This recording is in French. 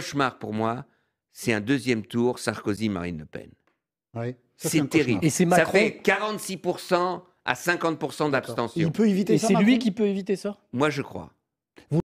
cauchemar pour moi, c'est un deuxième tour Sarkozy-Marine Le Pen. c'est terrible. Et Ça fait 46% à 50% d'abstention. Il peut éviter Et C'est lui qui peut éviter ça Moi, je crois.